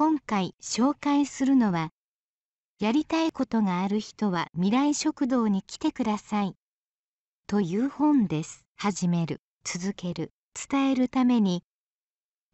今回紹介するのは、やりたいことがある人は未来食堂に来てください。という本です。始める、続ける、伝えるために、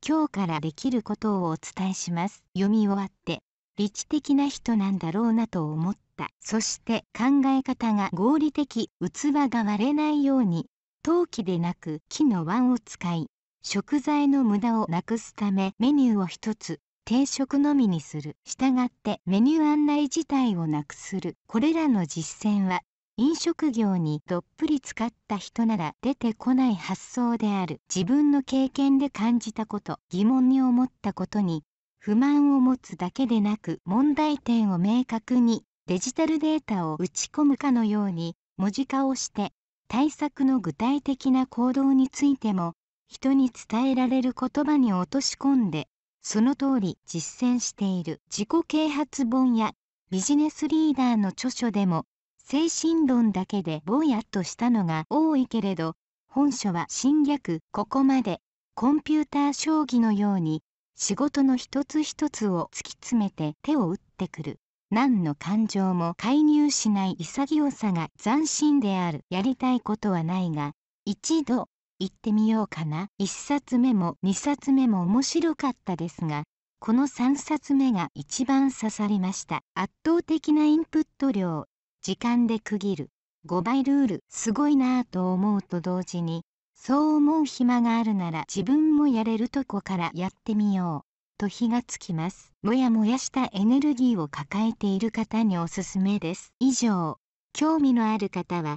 今日からできることをお伝えします。読み終わって、理知的な人なんだろうなと思った。そして考え方が合理的、器が割れないように、陶器でなく木の碗を使い、食材の無駄をなくすためメニューを一つ定食のみにする従ってメニュー案内自体をなくするこれらの実践は飲食業にどっぷり使った人なら出てこない発想である自分の経験で感じたこと疑問に思ったことに不満を持つだけでなく問題点を明確にデジタルデータを打ち込むかのように文字化をして対策の具体的な行動についても人に伝えられる言葉に落とし込んでその通り実践している自己啓発本やビジネスリーダーの著書でも精神論だけでぼやっとしたのが多いけれど本書は侵略ここまでコンピューター将棋のように仕事の一つ一つを突き詰めて手を打ってくる何の感情も介入しない潔さが斬新であるやりたいことはないが一度行ってみようかな1冊目も2冊目も面白かったですがこの3冊目が一番刺さりました圧倒的なインプット量時間で区切る5倍ルールすごいなぁと思うと同時にそう思う暇があるなら自分もやれるとこからやってみようと火がつきますもやもやしたエネルギーを抱えている方におすすめです以上興味のある方は